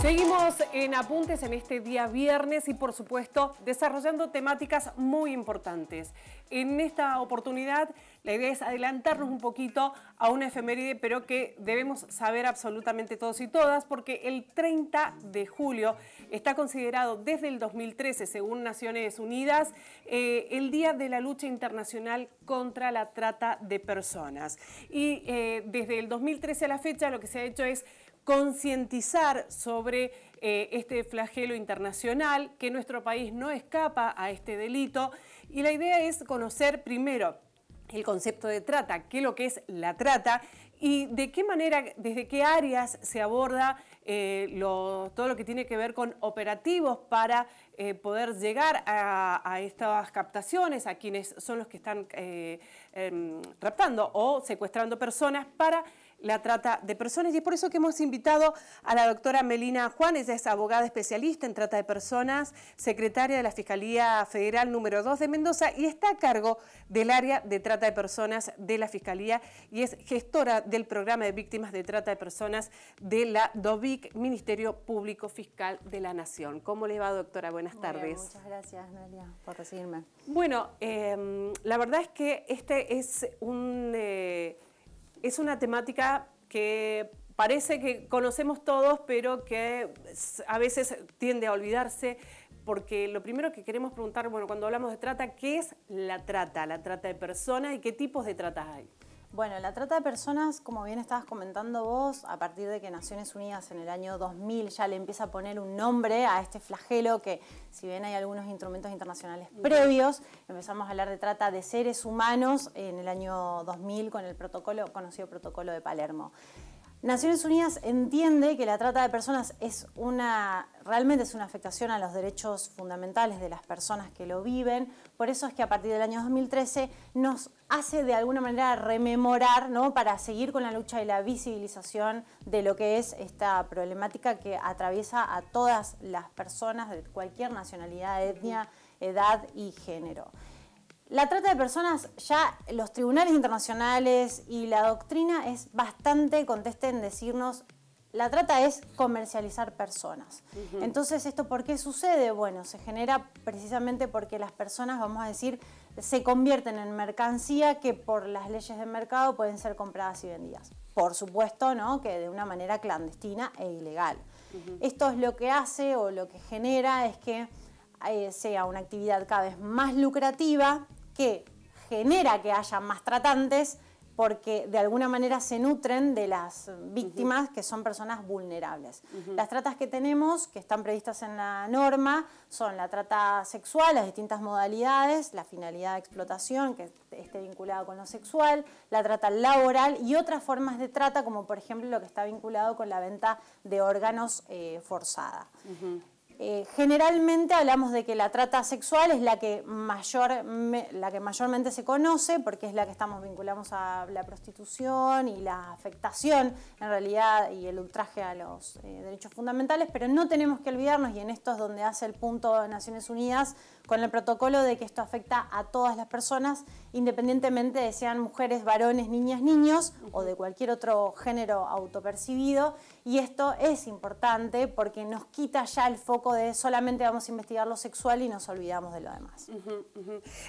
Seguimos en apuntes en este día viernes y por supuesto desarrollando temáticas muy importantes. En esta oportunidad la idea es adelantarnos un poquito a una efeméride pero que debemos saber absolutamente todos y todas porque el 30 de julio está considerado desde el 2013 según Naciones Unidas eh, el Día de la Lucha Internacional contra la Trata de Personas. Y eh, desde el 2013 a la fecha lo que se ha hecho es concientizar sobre eh, este flagelo internacional, que nuestro país no escapa a este delito. Y la idea es conocer primero el concepto de trata, qué es lo que es la trata y de qué manera, desde qué áreas se aborda eh, todo lo que tiene que ver con operativos para eh, poder llegar a, estas captaciones, a quienes son los que están eh, em, raptando o secuestrando personas para la trata de personas y es por eso que hemos invitado a la doctora Melina Juan, ella es abogada especialista en trata de personas, secretaria de la Fiscalía Federal número 2 de Mendoza y está a cargo del área de trata de personas de la Fiscalía y es gestora del programa de víctimas de trata de personas de la DOVIC, Ministerio Público Fiscal de la Nación. ¿Cómo le va doctora? Buenas tardes. muchas gracias Nadia, por recibirme. Bueno, em, la verdad es que este es un... Eh, es una temática que parece que conocemos todos, pero que a veces tiende a olvidarse, porque lo primero que queremos preguntar, bueno, cuando hablamos de trata, ¿qué es la trata? La trata de personas y qué tipos de tratas hay. Bueno, la trata de personas, como bien estabas comentando vos, a partir de que Naciones Unidas en el año 2000 ya le empieza a poner un nombre a este flagelo que, si bien hay algunos instrumentos internacionales previos, empezamos a hablar de trata de seres humanos en el año 2000 con el protocolo conocido protocolo de Palermo. Naciones Unidas entiende que la trata de personas es una, realmente es una afectación a los derechos fundamentales de las personas que lo viven, por eso es que a partir del año 2013 nos hace de alguna manera rememorar para seguir con la lucha y la visibilización de lo que es esta problemática que atraviesa a todas las personas de cualquier nacionalidad, etnia, edad y género. La trata de personas, ya los tribunales internacionales y la doctrina es bastante conteste en decirnos, la trata es comercializar personas. Entonces, ¿esto por qué sucede? Bueno, se genera precisamente porque las personas, vamos a decir, se convierten en mercancía que por las leyes de mercado pueden ser compradas y vendidas. Por supuesto, ¿no? Que de una manera clandestina e ilegal. Esto es lo que hace o lo que genera es que eh, sea una actividad cada vez más lucrativa, que genera que haya más tratantes porque de alguna manera se nutren de las víctimas que son personas vulnerables. Las tratas que tenemos, que están previstas en la norma, son la trata sexual, las distintas modalidades, la finalidad de explotación, que esté vinculada con lo sexual, la trata laboral y otras formas de trata, como por ejemplo lo que está vinculado con la venta de órganos eh, forzada. Eh, generalmente hablamos de que la trata sexual es la que, mayor, la que mayormente se conoce porque es la que estamos vinculamos a la prostitución y la afectación en realidad y el ultraje a los eh, derechos fundamentales, pero no tenemos que olvidarnos, y en esto es donde hace el punto de Naciones Unidas, con el protocolo de que esto afecta a todas las personas, independientemente de sean mujeres, varones, niñas, niños o de cualquier otro género autopercibido. Y esto es importante porque nos quita ya el foco de solamente vamos a investigar lo sexual y nos olvidamos de lo demás.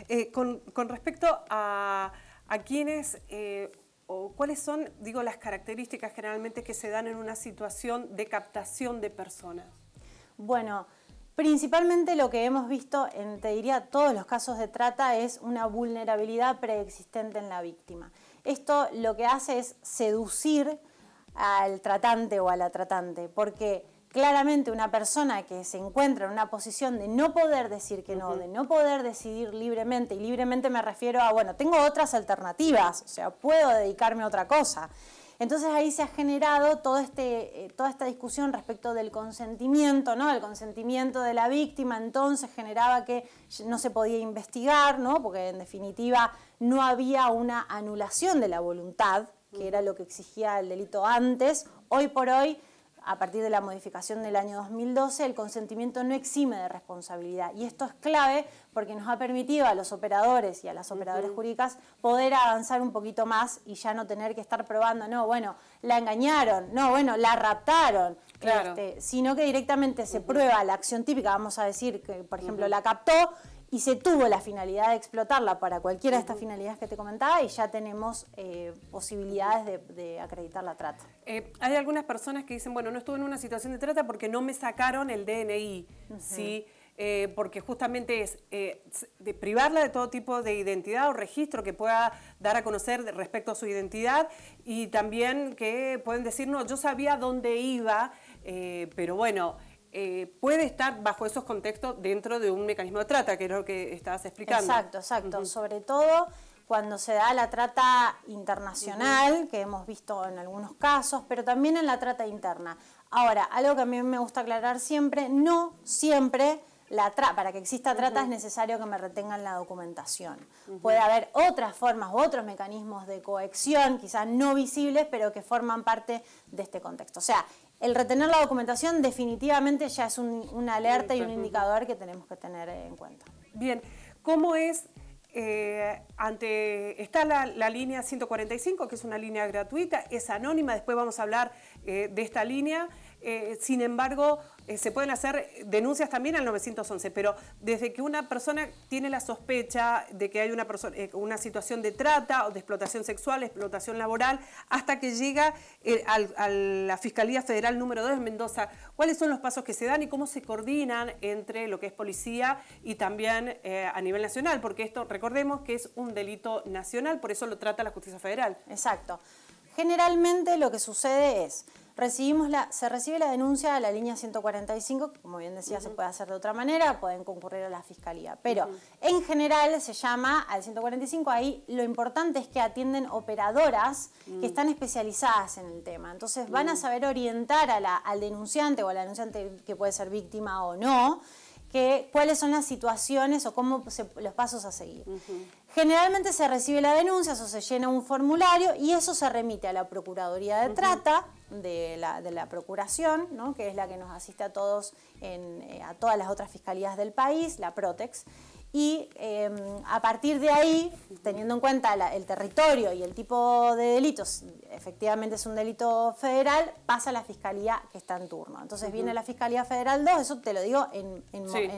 Eh, con, respecto a, a quienes... Eh, o cuáles son, digo, las características generalmente que se dan en una situación de captación de personas? Bueno, Principalmente lo que hemos visto en, te diría, todos los casos de trata es una vulnerabilidad preexistente en la víctima. Esto lo que hace es seducir al tratante o a la tratante, porque claramente una persona que se encuentra en una posición de no poder decir que no, de no poder decidir libremente, y libremente me refiero a, bueno, tengo otras alternativas, o sea, puedo dedicarme a otra cosa. Entonces ahí se ha generado este, eh, toda esta discusión respecto del consentimiento, ¿no? El consentimiento de la víctima entonces generaba que no se podía investigar, ¿no? Porque en definitiva no había una anulación de la voluntad, que era lo que exigía el delito antes. Hoy por hoy a partir de la modificación del año 2012, el consentimiento no exime de responsabilidad. Y esto es clave porque nos ha permitido a los operadores y a las operadoras jurídicas poder avanzar un poquito más y ya no tener que estar probando, no, bueno, la engañaron, no, bueno, la raptaron, este, sino que directamente se prueba la acción típica, vamos a decir que, por ejemplo, la captó y se tuvo la finalidad de explotarla para cualquiera de estas finalidades que te comentaba y ya tenemos eh, posibilidades de, acreditar la trata. Eh, hay algunas personas que dicen, bueno, no estuve en una situación de trata porque no me sacaron el DNI, ¿sí? Eh, porque justamente es privarla de todo tipo de identidad o registro que pueda dar a conocer respecto a su identidad y también que pueden decir, no, yo sabía dónde iba, pero bueno... Eh, puede estar bajo esos contextos dentro de un mecanismo de trata, que es lo que estabas explicando. Exacto, exacto. Sobre todo cuando se da la trata internacional, que hemos visto en algunos casos, pero también en la trata interna. Ahora, algo que a mí me gusta aclarar siempre, no siempre para que exista trata es necesario que me retengan la documentación. Puede haber otras formas otros mecanismos de cohección, quizás no visibles, pero que forman parte de este contexto. O sea, el retener la documentación definitivamente ya es un, una alerta y un indicador que tenemos que tener en cuenta. Bien, ¿cómo es eh, ante, está la, línea 145, que es una línea gratuita, es anónima, después vamos a hablar eh, de esta línea. Eh, sin embargo, eh, se pueden hacer denuncias también al 911, pero desde que una persona tiene la sospecha de que hay una, persona, eh, una situación de trata o de explotación sexual, explotación laboral, hasta que llega eh, a la Fiscalía Federal número 2 en Mendoza, ¿cuáles son los pasos que se dan y cómo se coordinan entre lo que es policía y también a nivel nacional? Porque esto, recordemos que es un delito nacional, por eso lo trata la justicia federal. Exacto. Generalmente lo que sucede es Recibimos se recibe la denuncia a la línea 145, como bien decía, se puede hacer de otra manera, pueden concurrir a la fiscalía. Pero en general se llama al 145, ahí lo importante es que atienden operadoras que mm. están especializadas en el tema. Entonces van a mm. saber orientar a la, al denunciante o al denunciante que puede ser víctima o no, que, cuáles son las situaciones o cómo los pasos a seguir. Generalmente se recibe la denuncia o se llena un formulario y eso se remite a la Procuraduría de Trata de la, Procuración, ¿no? que es la que nos asiste a todos, en, eh, a todas las otras fiscalías del país, la Protex. Y em, a partir de ahí, teniendo en cuenta el territorio y el tipo de delitos, efectivamente es un delito federal, pasa a la Fiscalía que está en turno. Entonces viene la Fiscalía Federal 2, eso te lo digo en,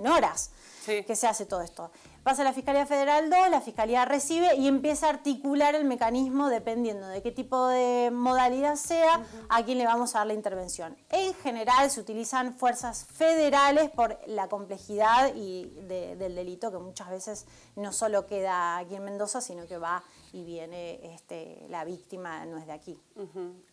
horas que se hace todo esto. Pasa a la Fiscalía Federal 2, la Fiscalía recibe y empieza a articular el mecanismo dependiendo de qué tipo de modalidad sea, a quién le vamos a dar la intervención. En general se utilizan fuerzas federales por la complejidad y del delito que muchas veces no solo queda aquí en Mendoza, sino que va y viene este, la víctima, no es de aquí.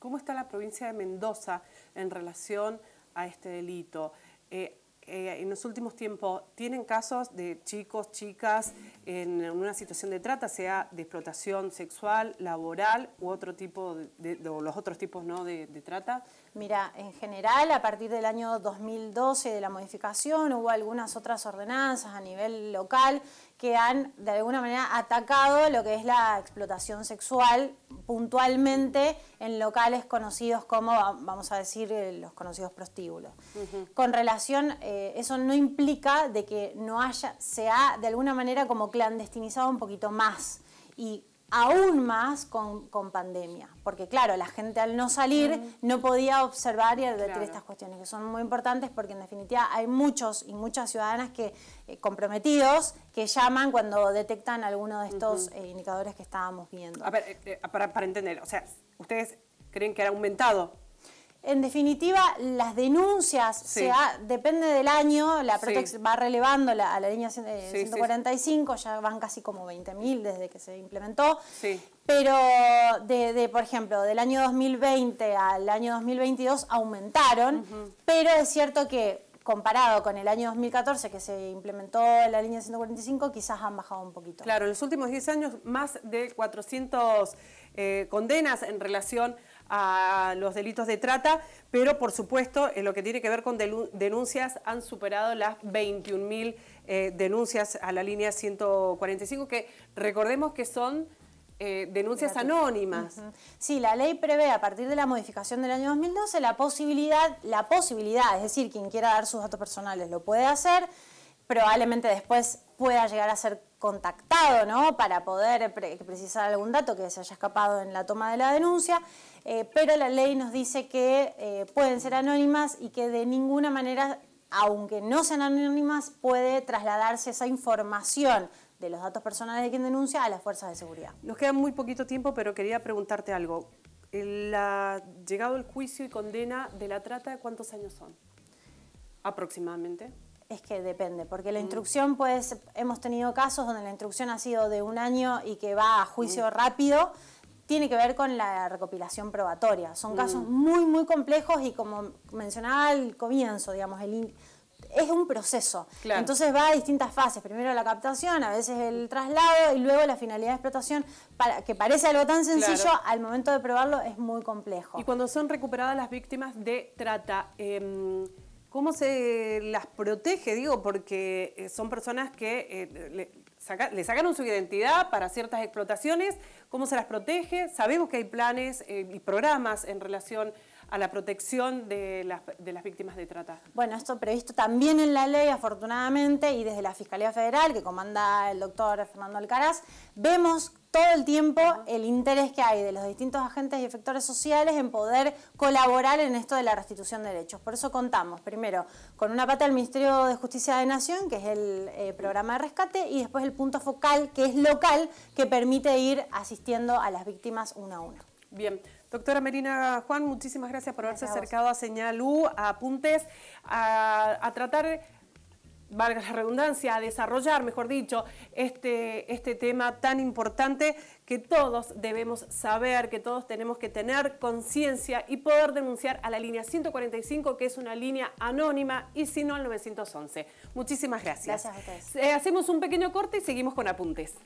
¿Cómo está la provincia de Mendoza en relación a este delito? Eh, eh, en los últimos tiempos tienen casos de chicos, chicas en una situación de trata, sea de explotación sexual, laboral u otro tipo de, los otros tipos de, de trata? Mira, en general, a partir del año 2012 de la modificación, hubo algunas otras ordenanzas a nivel local que han de alguna manera atacado lo que es la explotación sexual puntualmente en locales conocidos como, vamos a decir, eh, los conocidos prostíbulos. Con relación, eh, eso no implica de que no haya, se ha de alguna manera como clandestinizado un poquito más y aún más con, con, pandemia, porque claro, la gente al no salir mm. no podía observar y advertir estas cuestiones, que son muy importantes porque en definitiva hay muchos y muchas ciudadanas que eh, comprometidos que llaman cuando detectan alguno de estos eh, indicadores que estábamos viendo. A ver, eh, para, entender, o sea, ustedes creen que era aumentado en definitiva, las denuncias, sea, depende del año, la Protex va relevando a la línea 145, eh, ya van casi como 20.000 desde que se implementó. Pero, de, por ejemplo, del año 2020 al año 2022 aumentaron, pero es cierto que comparado con el año 2014 que se implementó la línea 145, quizás han bajado un poquito. Claro, en los últimos 10 años más de 400 eh, condenas en relación a los delitos de trata, pero por supuesto en lo que tiene que ver con denuncias han superado las 21.000 eh, denuncias a la línea 145, que recordemos que son eh, denuncias anónimas. Sí, la ley prevé a partir de la modificación del año 2012 la posibilidad, la posibilidad, es decir, quien quiera dar sus datos personales lo puede hacer, probablemente después pueda llegar a ser contactado, ¿no? Para poder precisar algún dato que se haya escapado en la toma de la denuncia, eh, pero la ley nos dice que eh, pueden ser anónimas y que de ninguna manera, aunque no sean anónimas, puede trasladarse esa información de los datos personales de quien denuncia a las fuerzas de seguridad. Nos queda muy poquito tiempo, pero quería preguntarte algo. llegado el juicio y condena de la trata, ¿cuántos años son? Aproximadamente. Es que depende, porque la mm. instrucción, pues, hemos tenido casos donde la instrucción ha sido de un año y que va a juicio mm. rápido, tiene que ver con la recopilación probatoria. Son mm. casos muy, muy complejos y como mencionaba al comienzo, digamos, el es un proceso. Entonces va a distintas fases. Primero la captación, a veces el traslado y luego la finalidad de explotación, que parece algo tan sencillo, al momento de probarlo es muy complejo. Y cuando son recuperadas las víctimas de trata, em, ¿cómo se las protege? Digo, porque eh, son personas que eh, le, sacaron su identidad para ciertas explotaciones. ¿Cómo se las protege? Sabemos que hay planes eh, y programas en relación a la protección de las, víctimas de trata. Bueno, esto previsto también en la ley, afortunadamente, y desde la Fiscalía Federal, que comanda el doctor Fernando Alcaraz, vemos todo el tiempo el interés que hay de los distintos agentes y efectores sociales en poder colaborar en esto de la restitución de derechos. Por eso contamos, primero, con una pata del Ministerio de Justicia de Nación, que es el eh, programa de rescate, y después el punto focal, que es local, que permite ir asistiendo a las víctimas una a una. Bien. Doctora Merina Juan, muchísimas gracias por haberse acercado a, Señal U, a Apuntes, a, tratar valga la redundancia, a desarrollar, mejor dicho, este, este tema tan importante que todos debemos saber, que todos tenemos que tener conciencia y poder denunciar a la línea 145, que es una línea anónima, y si no, al 911. Muchísimas gracias. Gracias a ustedes. Eh, hacemos un pequeño corte y seguimos con apuntes.